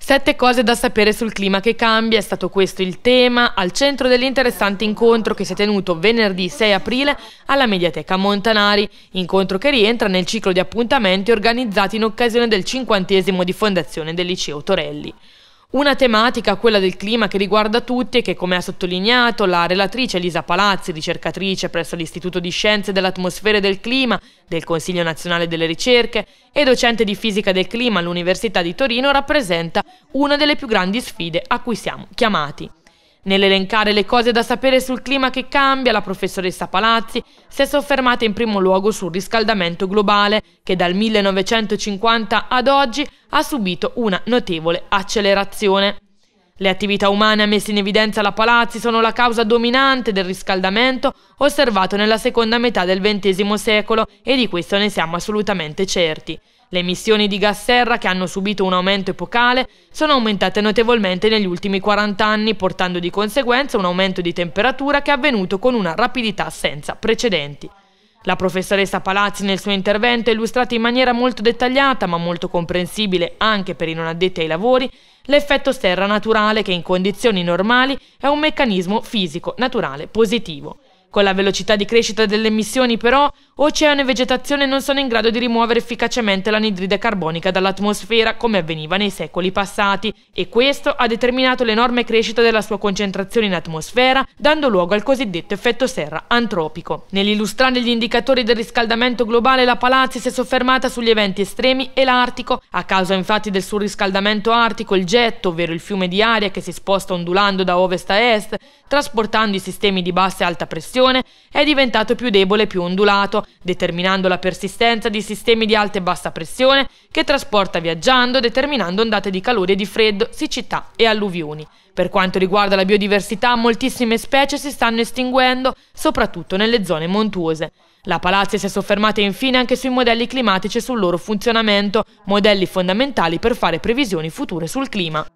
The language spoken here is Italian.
Sette cose da sapere sul clima che cambia è stato questo il tema al centro dell'interessante incontro che si è tenuto venerdì 6 aprile alla Mediateca Montanari, incontro che rientra nel ciclo di appuntamenti organizzati in occasione del cinquantesimo di fondazione del liceo Torelli. Una tematica, quella del clima, che riguarda tutti e che, come ha sottolineato la relatrice Elisa Palazzi, ricercatrice presso l'Istituto di Scienze dell'Atmosfera e del Clima del Consiglio Nazionale delle Ricerche e docente di Fisica del Clima all'Università di Torino, rappresenta una delle più grandi sfide a cui siamo chiamati. Nell'elencare le cose da sapere sul clima che cambia, la professoressa Palazzi si è soffermata in primo luogo sul riscaldamento globale che dal 1950 ad oggi ha subito una notevole accelerazione. Le attività umane messe in evidenza alla Palazzi sono la causa dominante del riscaldamento osservato nella seconda metà del XX secolo e di questo ne siamo assolutamente certi. Le emissioni di gas serra, che hanno subito un aumento epocale, sono aumentate notevolmente negli ultimi 40 anni, portando di conseguenza un aumento di temperatura che è avvenuto con una rapidità senza precedenti. La professoressa Palazzi nel suo intervento ha illustrato in maniera molto dettagliata, ma molto comprensibile anche per i non addetti ai lavori, l'effetto serra naturale che in condizioni normali è un meccanismo fisico naturale positivo. Con la velocità di crescita delle emissioni però, oceano e vegetazione non sono in grado di rimuovere efficacemente l'anidride carbonica dall'atmosfera come avveniva nei secoli passati e questo ha determinato l'enorme crescita della sua concentrazione in atmosfera, dando luogo al cosiddetto effetto serra antropico. Nell'illustrare gli indicatori del riscaldamento globale la Palazzi si è soffermata sugli eventi estremi e l'Artico a causa infatti del surriscaldamento artico, il getto, ovvero il fiume di aria che si sposta ondulando da ovest a est, trasportando i sistemi di bassa e alta pressione, è diventato più debole e più ondulato, determinando la persistenza di sistemi di alta e bassa pressione che trasporta viaggiando, determinando ondate di calore e di freddo, siccità e alluvioni. Per quanto riguarda la biodiversità, moltissime specie si stanno estinguendo, soprattutto nelle zone montuose. La Palazzi si è soffermata infine anche sui modelli climatici e sul loro funzionamento, modelli fondamentali per fare previsioni future sul clima.